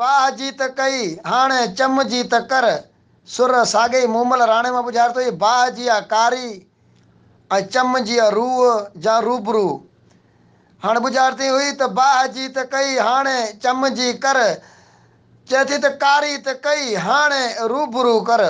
वाह जीत कई हाणे चम जीत कर सुर सागे मूमल राणे में ॿुधायां थो तो इहे बाह जी आहे कारी और चम जी आहे रूह जा रूबरू हाँ ॿुधायां हुई त बाह जी त कई हाणे चम जी कर चए थी त कारी त कई हाणे रूबरू कर